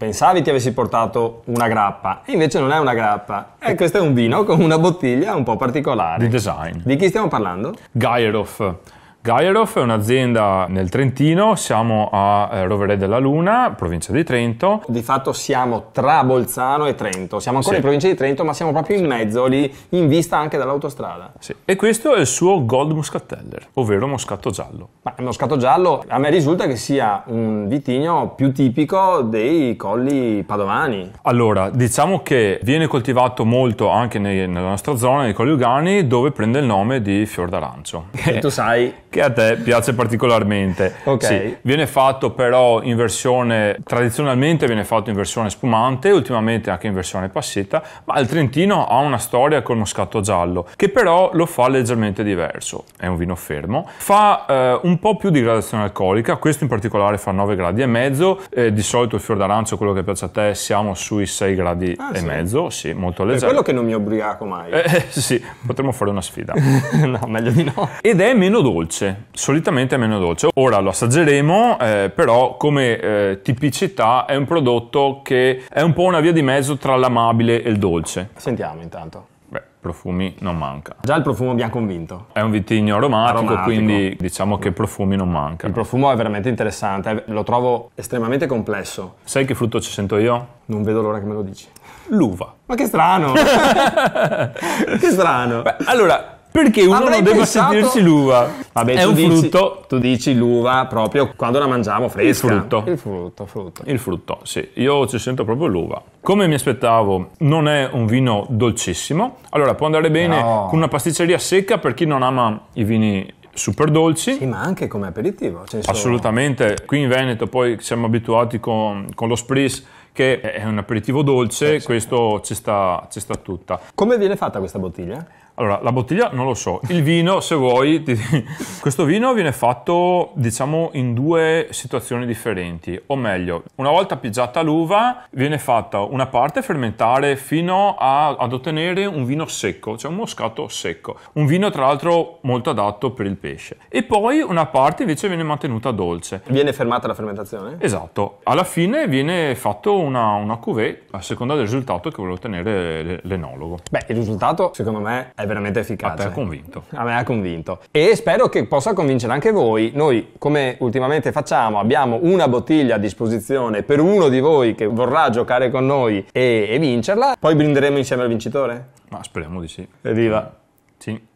Pensavi ti avessi portato una grappa, e invece non è una grappa. E ecco. questo è un vino con una bottiglia un po' particolare. Di design. Di chi stiamo parlando? Gairoff Gaierov è un'azienda nel Trentino, siamo a eh, Roverè della Luna, provincia di Trento. Di fatto siamo tra Bolzano e Trento, siamo ancora sì. in provincia di Trento ma siamo proprio in mezzo lì, in vista anche dall'autostrada. Sì. E questo è il suo Gold Muscateller, ovvero moscato giallo. Ma il moscato giallo a me risulta che sia un vitigno più tipico dei colli padovani. Allora, diciamo che viene coltivato molto anche nei, nella nostra zona, nei colli ugani, dove prende il nome di fior d'arancio. E tu sai che a te piace particolarmente. Ok. Sì, viene fatto però in versione, tradizionalmente viene fatto in versione spumante, ultimamente anche in versione passetta, ma il Trentino ha una storia col moscato giallo, che però lo fa leggermente diverso. È un vino fermo, fa eh, un po' più di gradazione alcolica, questo in particolare fa 9 gradi e mezzo, eh, di solito il fior d'arancio, quello che piace a te, siamo sui 6 gradi ah, e sì. mezzo, sì, molto leggero. È quello che non mi ubriaco mai. Eh, eh sì, potremmo fare una sfida. no, meglio di no. Ed è meno dolce dolce, solitamente meno dolce. Ora lo assaggeremo, eh, però come eh, tipicità è un prodotto che è un po' una via di mezzo tra l'amabile e il dolce. Sentiamo intanto. Beh, profumi non manca. Già il profumo mi ha convinto. È un vitigno aromatico, aromatico. quindi diciamo che profumi non manca. Il profumo è veramente interessante, eh, lo trovo estremamente complesso. Sai che frutto ci sento io? Non vedo l'ora che me lo dici. L'uva. Ma che strano! che strano! Beh, allora, perché uno Avrei non deve pensato... sentirsi l'uva? Vabbè, è un dici, frutto. Tu dici l'uva proprio quando la mangiamo fresca. Il frutto. Il frutto, frutto. Il frutto, sì. Io ci sento proprio l'uva. Come mi aspettavo, non è un vino dolcissimo. Allora, può andare bene no. con una pasticceria secca per chi non ama i vini super dolci. Sì, ma anche come aperitivo. Cioè Assolutamente. Sono... Qui in Veneto poi siamo abituati con, con lo spritz che è un aperitivo dolce, sì, sì. questo ci sta, ci sta tutta. Come viene fatta questa bottiglia? Allora, la bottiglia non lo so, il vino se vuoi, ti... questo vino viene fatto diciamo in due situazioni differenti, o meglio, una volta pigiata l'uva viene fatta una parte fermentare fino a, ad ottenere un vino secco, cioè un moscato secco, un vino tra l'altro molto adatto per il pesce e poi una parte invece viene mantenuta dolce. Viene fermata la fermentazione? Esatto, alla fine viene fatto una, una cuvée a seconda del risultato che vuole ottenere l'enologo. Beh, il risultato secondo me è veramente efficace. A te ha convinto. A me ha convinto. E spero che possa convincere anche voi. Noi, come ultimamente facciamo, abbiamo una bottiglia a disposizione per uno di voi che vorrà giocare con noi e, e vincerla. Poi brinderemo insieme al vincitore? Ma speriamo di sì. Evviva! Sì.